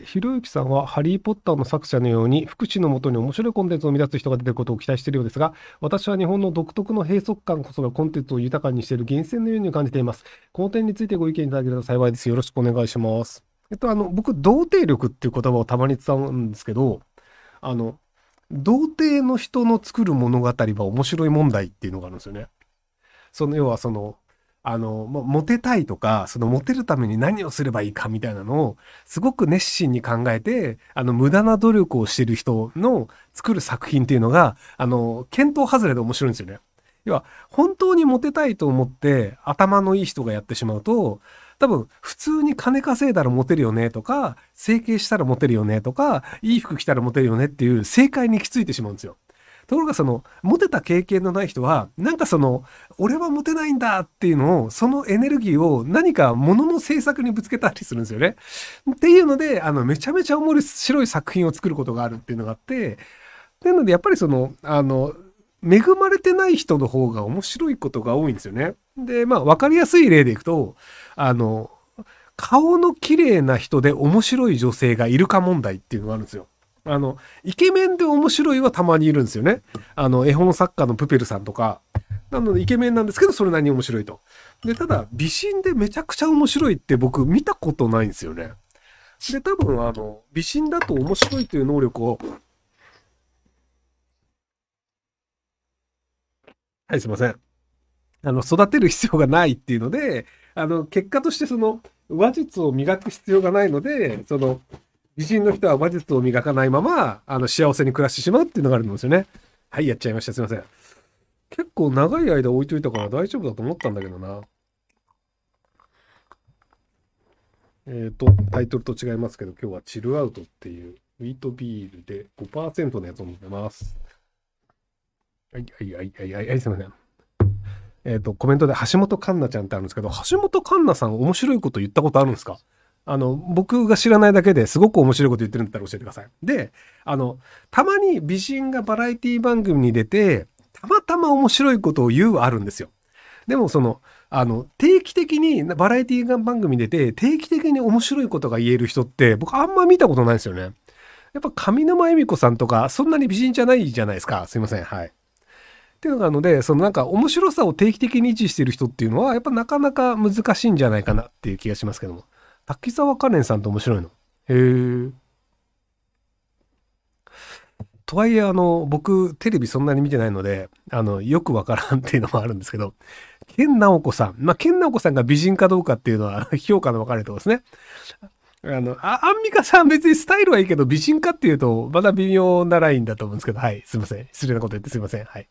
ひろゆきさんは、ハリー・ポッターの作者のように、福祉のもとに面白いコンテンツを生み出す人が出てることを期待しているようですが、私は日本の独特の閉塞感こそがコンテンツを豊かにしている源泉のように感じています。この点についてご意見いただければ幸いです。よろしくお願いします。えっと、あの、僕、童貞力っていう言葉をたまに使うんですけど、あの、童貞の人の作る物語は面白い問題っていうのがあるんですよね。その、要はその、あの、もモテたいとか、そのモテるために何をすればいいかみたいなのを、すごく熱心に考えて、あの、無駄な努力をしてる人の作る作品っていうのが、あの、検討外れで面白いんですよね。要は、本当にモテたいと思って、頭のいい人がやってしまうと、多分、普通に金稼いだらモテるよねとか、整形したらモテるよねとか、いい服着たらモテるよねっていう正解にきついてしまうんですよ。ところがそのモテた経験のない人はなんかその俺はモテないんだっていうのをそのエネルギーを何か物の制作にぶつけたりするんですよね。っていうのであのめちゃめちゃ面白い作品を作ることがあるっていうのがあってなのでやっぱりそのあの恵まれてない人の方が面白いことが多いんですよね。でまあ分かりやすい例でいくとあの顔の綺麗な人で面白い女性がいるか問題っていうのがあるんですよ。あの、イケメンで面白いはたまにいるんですよね。あの、絵本作家のプペルさんとか。なので、イケメンなんですけど、それなりに面白いと。で、ただ、美人でめちゃくちゃ面白いって僕見たことないんですよね。で、多分、あの、美人だと面白いという能力を、はい、すいません。あの、育てる必要がないっていうので、あの、結果としてその、話術を磨く必要がないので、その、美人の人は魔術を磨かないまま、あの、幸せに暮らしてしまうっていうのがあるんですよね。はい、やっちゃいました。すいません。結構長い間置いといたから大丈夫だと思ったんだけどな。えっ、ー、と、タイトルと違いますけど、今日はチルアウトっていうウィートビールで5%のやつを飲んでます。はい、はい、はい、はい、はい、すいません。えっ、ー、と、コメントで橋本環奈ちゃんってあるんですけど、橋本環奈さん面白いこと言ったことあるんですかあの、僕が知らないだけですごく面白いこと言ってるんだったら教えてください。で、あの、たまに美人がバラエティ番組に出て、たまたま面白いことを言うはあるんですよ。でもその、あの、定期的にバラエティ番組に出て、定期的に面白いことが言える人って、僕あんま見たことないですよね。やっぱ上沼恵美子さんとか、そんなに美人じゃないじゃないですか。すいません。はい。っていうのがあるので、そのなんか面白さを定期的に維持してる人っていうのは、やっぱなかなか難しいんじゃないかなっていう気がしますけども。滝沢カレンさんって面白いの。へえ。とはいえ、あの、僕、テレビそんなに見てないので、あの、よくわからんっていうのもあるんですけど、研ナオコさん。まあ、ケナオコさんが美人かどうかっていうのは 評価の分かれるとですね。あの、あ、アンミカさん別にスタイルはいいけど、美人かっていうと、まだ微妙なラインだと思うんですけど、はい、すいません。失礼なこと言ってすいません。はい。